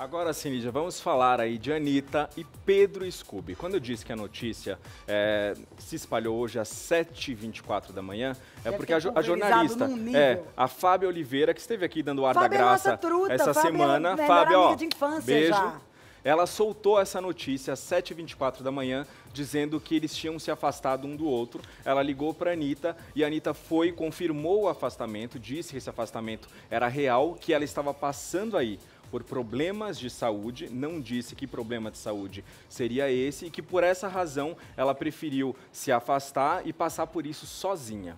Agora sim, Lídia, vamos falar aí de Anitta e Pedro Scooby. Quando eu disse que a notícia é, se espalhou hoje às 7h24 da manhã, é Deve porque a, a, jornalista, é, a Fábio Oliveira, que esteve aqui dando ar Fábio da é graça é truta, essa Fábio é semana. É Fábio, ó, de infância beijo. Já. Ela soltou essa notícia às 7h24 da manhã, dizendo que eles tinham se afastado um do outro. Ela ligou para a Anitta e a Anitta foi, confirmou o afastamento, disse que esse afastamento era real, que ela estava passando aí por problemas de saúde, não disse que problema de saúde seria esse e que por essa razão ela preferiu se afastar e passar por isso sozinha.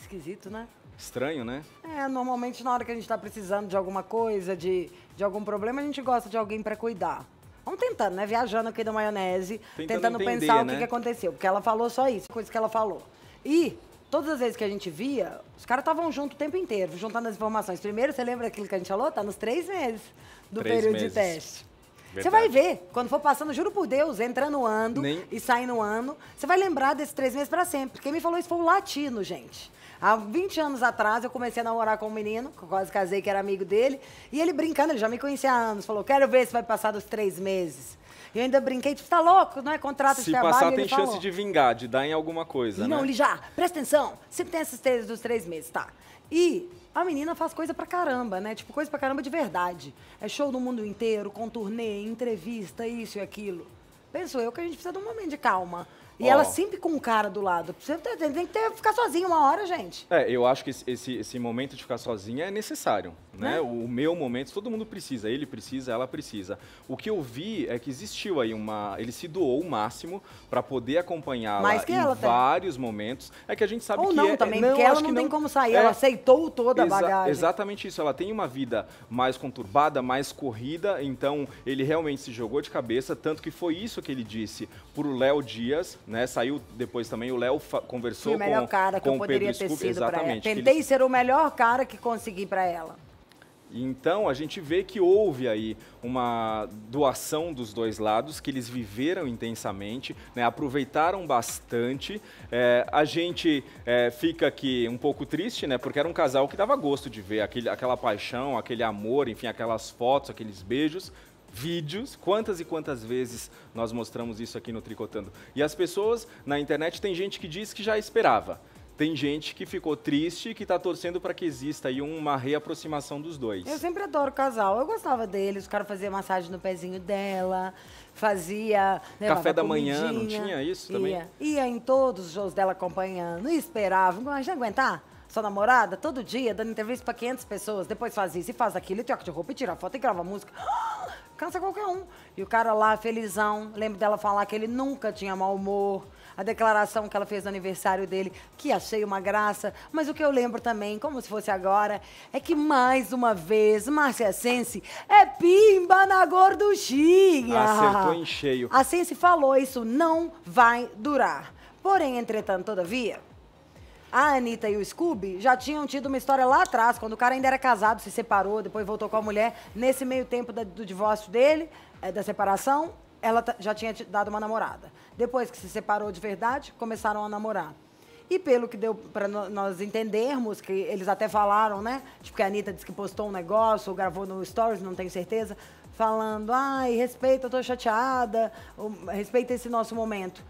Esquisito, né? Estranho, né? É, normalmente na hora que a gente está precisando de alguma coisa, de, de algum problema, a gente gosta de alguém para cuidar. Vamos tentando, né? Viajando aqui da maionese, tentando, tentando entender, pensar né? o que, né? que aconteceu. Porque ela falou só isso, coisa que ela falou. E todas as vezes que a gente via, os caras estavam junto o tempo inteiro, juntando as informações. Primeiro, você lembra aquilo que a gente falou? Tá nos três meses do três período meses. de teste. Você vai ver, quando for passando, juro por Deus, entrando um ano Nem... e saindo um ano, você vai lembrar desses três meses para sempre. Quem me falou isso foi o latino, gente. Há 20 anos atrás, eu comecei a namorar com um menino, que eu quase casei, que era amigo dele, e ele brincando, ele já me conhecia há anos, falou: Quero ver se vai passar dos três meses. Eu ainda brinquei, tipo, tá louco, não é contrato Se de trabalho. Se passar, tem chance falou. de vingar, de dar em alguma coisa, não, né? Não, já, presta atenção, sempre tem esses três dos três meses, tá? E a menina faz coisa pra caramba, né? Tipo, coisa pra caramba de verdade. É show no mundo inteiro, com turnê, entrevista, isso e aquilo. Penso eu que a gente precisa de um momento de calma. E oh. ela sempre com um cara do lado. Você tem que ter, ficar sozinha uma hora, gente. É, eu acho que esse, esse momento de ficar sozinha é necessário. Né? né? O meu momento, todo mundo precisa, ele precisa, ela precisa. O que eu vi é que existiu aí uma, ele se doou o máximo para poder acompanhá-la em ela, vários tem. momentos. É que a gente sabe Ou que não é, é- também, não, porque ela não tem não, como sair, é, ela aceitou toda a bagagem. Exatamente isso, ela tem uma vida mais conturbada, mais corrida, então ele realmente se jogou de cabeça, tanto que foi isso que ele disse pro Léo Dias, né? Saiu depois também o Léo conversou com o melhor cara que eu poderia Pedro ter sido para ela. Tentei ele... ser o melhor cara que consegui para ela. Então a gente vê que houve aí uma doação dos dois lados, que eles viveram intensamente, né, aproveitaram bastante. É, a gente é, fica aqui um pouco triste, né, porque era um casal que dava gosto de ver aquele, aquela paixão, aquele amor, enfim, aquelas fotos, aqueles beijos vídeos, quantas e quantas vezes nós mostramos isso aqui no Tricotando. E as pessoas na internet tem gente que diz que já esperava tem gente que ficou triste e que está torcendo para que exista aí uma reaproximação dos dois. Eu sempre adoro casal. Eu gostava deles, o cara fazia massagem no pezinho dela, fazia. Café da manhã, não tinha isso também? Ia, ia em todos os shows dela acompanhando, e esperava. Imagina aguentar? Sua namorada, todo dia, dando entrevista para 500 pessoas, depois faz isso e faz aquilo, e troca de roupa, e tira foto e grava música. Ah, Cansa qualquer um. E o cara lá, felizão, lembro dela falar que ele nunca tinha mau humor. A declaração que ela fez no aniversário dele, que achei uma graça. Mas o que eu lembro também, como se fosse agora, é que mais uma vez, Márcia Sense é pimba na gorduchinha. Acertou em cheio. A Sense falou, isso não vai durar. Porém, entretanto, todavia, a Anitta e o Scooby já tinham tido uma história lá atrás, quando o cara ainda era casado, se separou, depois voltou com a mulher. Nesse meio tempo da, do divórcio dele, é, da separação, ela já tinha dado uma namorada. Depois que se separou de verdade, começaram a namorar. E pelo que deu para nós entendermos, que eles até falaram, né? Tipo, que a Anitta disse que postou um negócio, ou gravou no Stories, não tenho certeza, falando, ai, respeita, eu tô chateada, respeita esse nosso momento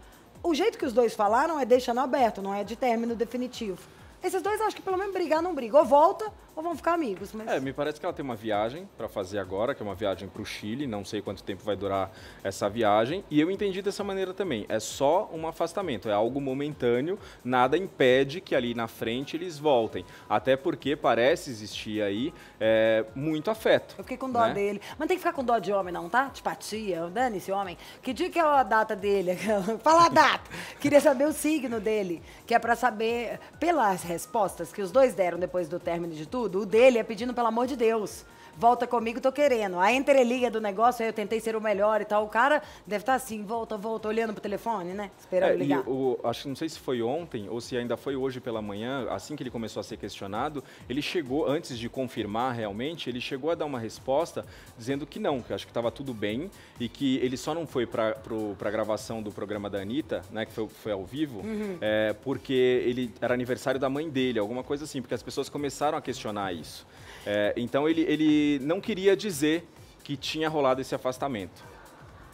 o jeito que os dois falaram é deixando aberto, não é de término definitivo. Esses dois acho que pelo menos brigar não briga. Ou volta ou vão ficar amigos. Mas... É, me parece que ela tem uma viagem para fazer agora, que é uma viagem para o Chile. Não sei quanto tempo vai durar essa viagem. E eu entendi dessa maneira também. É só um afastamento, é algo momentâneo. Nada impede que ali na frente eles voltem. Até porque parece existir aí é, muito afeto. Eu fiquei com dó né? dele. Mas tem que ficar com dó de homem, não, tá? Antipatia, dane esse homem. Que dia que é a data dele? Fala a data! Queria saber o signo dele, que é para saber pelas respostas que os dois deram depois do término de tudo, o dele é pedindo pelo amor de Deus volta comigo, tô querendo. A entreliga do negócio, aí eu tentei ser o melhor e tal. O cara deve estar tá assim, volta, volta, olhando pro telefone, né? Esperando é, ligar. E o, acho que não sei se foi ontem ou se ainda foi hoje pela manhã, assim que ele começou a ser questionado, ele chegou, antes de confirmar realmente, ele chegou a dar uma resposta dizendo que não, que acho que estava tudo bem e que ele só não foi para a gravação do programa da Anitta, né, que foi, foi ao vivo, uhum. é, porque ele era aniversário da mãe dele, alguma coisa assim, porque as pessoas começaram a questionar isso. É, então ele, ele não queria dizer que tinha rolado esse afastamento.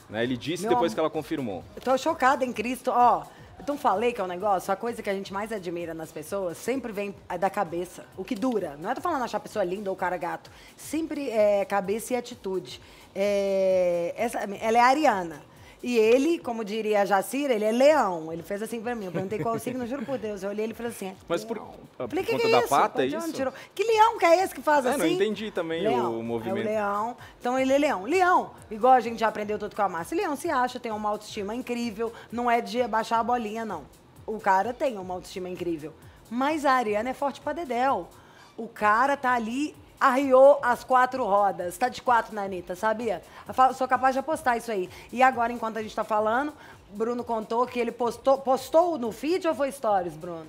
Né? Ele disse Meu depois amor, que ela confirmou. Eu tô chocada em Cristo, ó. Então falei que é um negócio, a coisa que a gente mais admira nas pessoas sempre vem é da cabeça, o que dura. Não é tô falando achar a pessoa linda ou cara gato. Sempre é cabeça e atitude. É, essa, ela é a Ariana. E ele, como diria a Jacira, ele é leão. Ele fez assim pra mim. Eu perguntei qual o signo, juro por Deus. Eu olhei ele e falei assim. Mas por, ah, por Falei, que, que, é isso? pata, é isso? tirou? Que leão que é esse que faz é, assim? Não, eu assim? entendi também leão. É o movimento. É o leão. Então ele é leão. Leão, igual a gente já aprendeu tudo com a massa. Leão se acha, tem uma autoestima incrível. Não é de baixar a bolinha, não. O cara tem uma autoestima incrível. Mas a Ariana é forte pra Dedéu. O cara tá ali arriou as quatro rodas. Tá de quatro na né, Anitta, sabia? sou capaz de apostar isso aí. E agora, enquanto a gente tá falando, Bruno contou que ele postou, postou no feed ou foi stories, Bruno?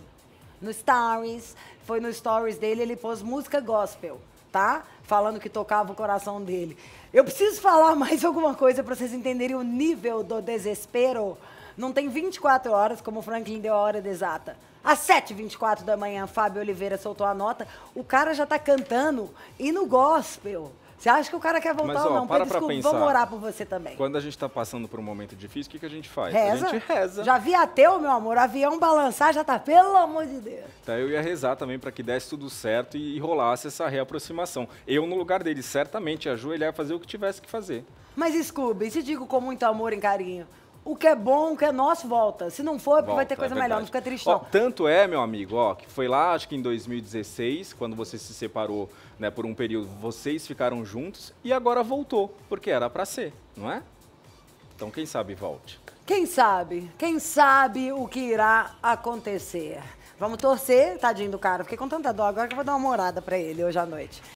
No stories, foi no stories dele, ele pôs música gospel, tá? Falando que tocava o coração dele. Eu preciso falar mais alguma coisa para vocês entenderem o nível do desespero. Não tem 24 horas, como o Franklin deu a hora de exata. Às 7h24 da manhã, Fábio Oliveira soltou a nota. O cara já tá cantando e no gospel. Você acha que o cara quer voltar Mas, ó, ou não? Para Desculpa, pra vamos orar por você também. Quando a gente tá passando por um momento difícil, o que, que a gente faz? Reza. A gente reza. Já vi ateu, meu amor, avião balançar já tá, pelo amor de Deus. Então eu ia rezar também para que desse tudo certo e, rolasse essa reaproximação. Eu, no lugar dele, certamente ia ajoelhar e fazer o que tivesse que fazer. Mas, Scooby, se digo com muito amor e carinho, o que é bom, o que é nosso, volta. Se não for, volta, é vai ter é coisa é melhor, não fica triste. Ó, tanto é, meu amigo, ó, que foi lá, acho que em 2016, quando você se separou, né, por um período, vocês ficaram juntos e agora voltou, porque era para ser, não é? Então quem sabe volte. Quem sabe? Quem sabe o que irá acontecer? Vamos torcer, tadinho do cara. Fiquei com tanta dó agora que eu vou dar uma morada para ele hoje à noite.